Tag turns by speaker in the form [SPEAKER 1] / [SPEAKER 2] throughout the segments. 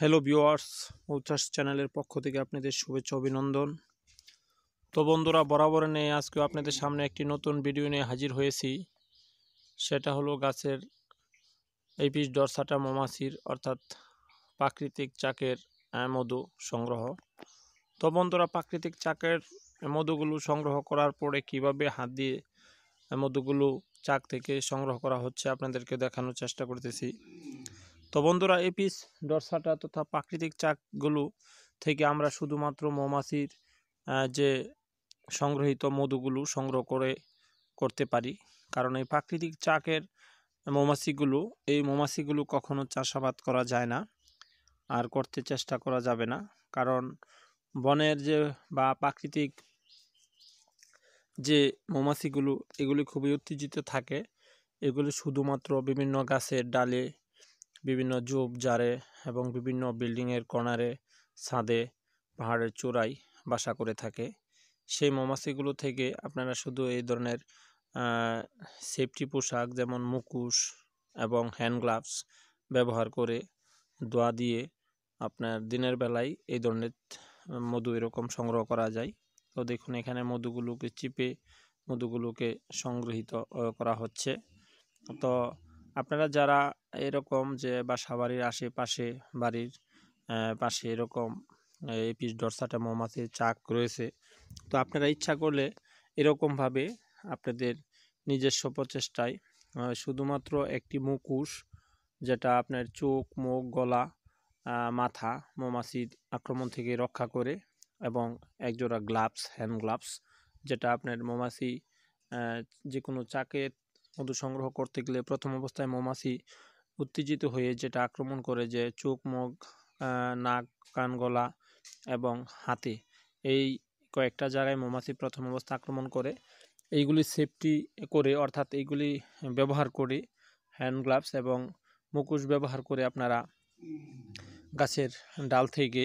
[SPEAKER 1] hello viewers উচ্ছ্বাস চ্যানেলের পক্ষ থেকে আপনাদের শুভেচ্ছা অভিনন্দন তো বন্ধুরা বরাবর নিয়ে আজকেও আপনাদের সামনে একটি নতুন ভিডিও নিয়ে হাজির হয়েছি সেটা হলো গাছের এপিস ডরসাটা মমাসির অর্থাৎ প্রাকৃতিক চাকের মধু সংগ্রহ তো বন্ধুরা প্রাকৃতিক চাকের মধুগুলো সংগ্রহ করার পরে কিভাবে হাত দিয়ে মধুগুলো চাক থেকে সংগ্রহ করা হচ্ছে আপনাদেরকে দেখানোর চেষ্টা করতেছি বন্ধুরা এপিস ডরসাটা তথা প্রাকৃতিক চাকগুলো থেকে আমরা শুধুমাত্র মৌমাছির যে সংগ্রহিত মধুগুলো সংগ্রহ করে করতে পারি কারণ এই প্রাকৃতিক চাকের মৌমাছিগুলো এই মৌমাছিগুলো কখনো চাষাবাদ করা যায় না আর করতে চেষ্টা করা যাবে না কারণ বনের যে বা প্রাকৃতিক যে মৌমাছিগুলো এগুলি খুবই উত্তেজিত থাকে এগুলি শুধুমাত্র বিভিন্ন গাছের ডালে বিভিন্ন জুপ জারে এবং বিভিন্ন বিল্ডিংয়ের কর্নারে ছাদে পাহাড়ের চূড়ায় বাসা করে থাকে সেই মৌমাছিগুলো থেকে আপনারা শুধু এই ধরনের সেফটি পোশাক যেমন মুকুশ এবং হ্যান্ড গ্লাভস ব্যবহার করে দোয়া দিয়ে আপনার দিনের বেলায় এই ধরনের মধু এরকম সংগ্রহ করা যায় তো দেখুন এখানে মধুগুলোকে চিপে মধুগুলোকে সংগৃহীত করা হচ্ছে তো আপনারা যারা এরকম যে বাসা বাড়ির আশেপাশে বাড়ির পাশে এরকম এপিস ডরসাটা মৌমাছির চাক রয়েছে তো আপনারা ইচ্ছা করলে এরকমভাবে আপনাদের নিজস্ব প্রচেষ্টায় শুধুমাত্র একটি মুকুশ যেটা আপনার চোখ মুখ গলা মাথা মৌমাছির আক্রমণ থেকে রক্ষা করে এবং একজোড়া গ্লাভস হ্যান্ড গ্লাভস যেটা আপনার মৌমাছি যে কোনো চাকের মধু সংগ্রহ করতে গেলে প্রথম অবস্থায় মৌমাছি উত্তেজিত হয়ে যেটা আক্রমণ করে যে চোখ মুখ নাক কান গলা এবং হাতে এই কয়েকটা জায়গায় মৌমাছি প্রথম অবস্থা আক্রমণ করে এইগুলি সেফটি করে অর্থাৎ এইগুলি ব্যবহার করে হ্যান্ড গ্লাভস এবং মুখোশ ব্যবহার করে আপনারা গাছের ডাল থেকে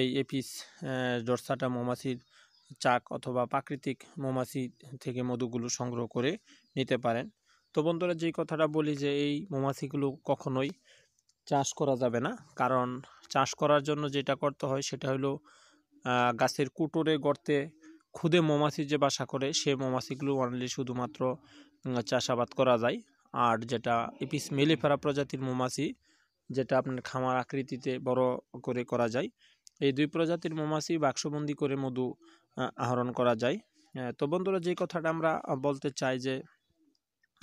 [SPEAKER 1] এই এপিস জর্সাটা মৌমাছির চাক অথবা প্রাকৃতিক মৌমাছি থেকে মধুগুলো সংগ্রহ করে নিতে পারেন তো বন্ধুরা যেই কথাটা বলি যে এই মৌমাছিগুলো কখনোই চাষ করা যাবে না কারণ চাষ করার জন্য যেটা করতে হয় সেটা হলো গাছের কুটোরে গর্তে খুদে মৌমাছি যে বাসা করে সে মৌমাছিগুলো অনলি শুধুমাত্র চাষাবাদ করা যায় আর যেটা এপিস ফেরা প্রজাতির মৌমাছি যেটা আপনার খামার আকৃতিতে বড় করে করা যায় এই দুই প্রজাতির মৌমাছি বাক্সবন্দি করে মধু আহরণ করা যায় তো বন্ধুরা যে কথাটা আমরা বলতে চাই যে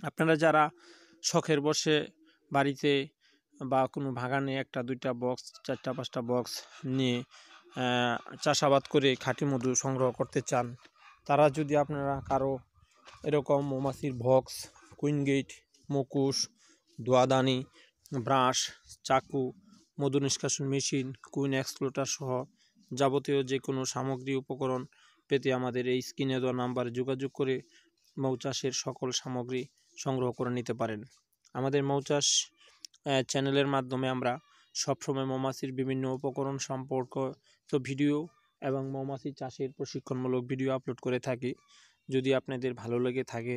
[SPEAKER 1] আপনারা যারা শখের বসে বাড়িতে বা কোনো ভাগানে একটা দুইটা বক্স চারটা পাঁচটা বক্স নিয়ে চাষাবাদ করে খাঁটি মধু সংগ্রহ করতে চান তারা যদি আপনারা কারো এরকম মৌমাছির বক্স কুইনগেট মুকুশ দোয়াদানি ব্রাশ চাকু মধু নিষ্কাশন মেশিন কুইন এক্সপ্লোটার সহ যাবতীয় যে কোনো সামগ্রী উপকরণ পেতে আমাদের এই স্ক্রিনে দেওয়া নাম্বারে যোগাযোগ করে মৌচাষের সকল সামগ্রী সংগ্রহ করে নিতে পারেন আমাদের মৌচাষ চ্যানেলের মাধ্যমে আমরা সবসময় মৌমাছির বিভিন্ন উপকরণ সম্পর্ক তো ভিডিও এবং মৌমাছি চাষের প্রশিক্ষণমূলক ভিডিও আপলোড করে থাকি যদি আপনাদের ভালো লেগে থাকে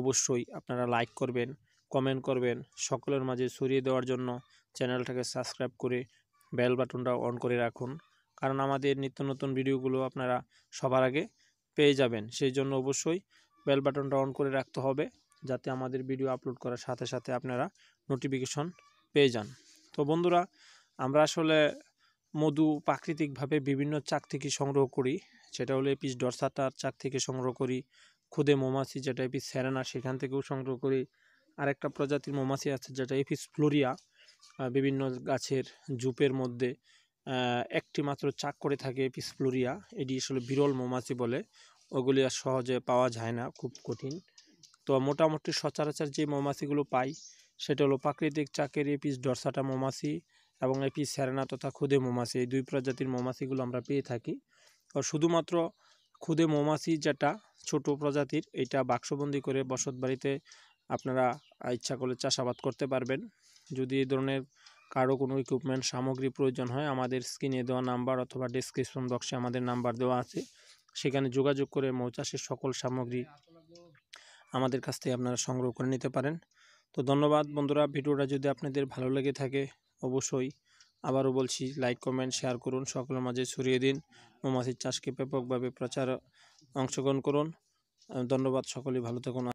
[SPEAKER 1] অবশ্যই আপনারা লাইক করবেন কমেন্ট করবেন সকলের মাঝে ছড়িয়ে দেওয়ার জন্য চ্যানেলটাকে সাবস্ক্রাইব করে বেল বাটনটা অন করে রাখুন কারণ আমাদের নিত্য নতুন ভিডিওগুলো আপনারা সবার আগে পেয়ে যাবেন সেই জন্য অবশ্যই বেল বাটনটা অন করে রাখতে হবে যাতে আমাদের ভিডিও আপলোড করার সাথে সাথে আপনারা নোটিফিকেশন পেয়ে যান তো বন্ধুরা আমরা আসলে মধু প্রাকৃতিকভাবে বিভিন্ন চাক থেকে সংগ্রহ করি সেটা হলো এপিস ডরসাটার চাক থেকে সংগ্রহ করি খুদে মৌমাছি যেটা এপিস স্যারেনা সেখান থেকেও সংগ্রহ করি আরেকটা প্রজাতির মৌমাছি আছে যেটা এপিস ফ্লোরিয়া বিভিন্ন গাছের জুপের মধ্যে একটি মাত্র চাক করে থাকে এপিস ফ্লোরিয়া এটি আসলে বিরল মৌমাছি বলে ওগুলি আর সহজে পাওয়া যায় না খুব কঠিন তো মোটামুটি সচরাচর যে মৌমাছিগুলো পাই সেটা হলো প্রাকৃতিক চাকের এপিস ডরসাটা মৌমাছি এবং এপিস স্যারেনা তথা খুদে মৌমাছি এই দুই প্রজাতির মৌমাছিগুলো আমরা পেয়ে থাকি তো শুধুমাত্র খুদে মৌমাছি যেটা ছোট প্রজাতির এটা বাক্সবন্দি করে বসত বাড়িতে আপনারা ইচ্ছা করলে চাষাবাদ করতে পারবেন যদি এই ধরনের কারো কোনো ইকুইপমেন্ট সামগ্রী প্রয়োজন হয় আমাদের স্ক্রিনে দেওয়া নাম্বার অথবা ডিসক্রিপশন বক্সে আমাদের নাম্বার দেওয়া আছে সেখানে যোগাযোগ করে মৌচাষের সকল সামগ্রী আমাদের কাছ থেকে আপনারা সংগ্রহ করে নিতে পারেন তো ধন্যবাদ বন্ধুরা ভিডিওটা যদি আপনাদের ভালো লেগে থাকে অবশ্যই আবারও বলছি লাইক কমেন্ট শেয়ার করুন সকলের মাঝে ছড়িয়ে দিন মৌমাছির চাষকে ব্যাপকভাবে প্রচার অংশগ্রহণ করুন ধন্যবাদ সকলেই ভালো থাকুন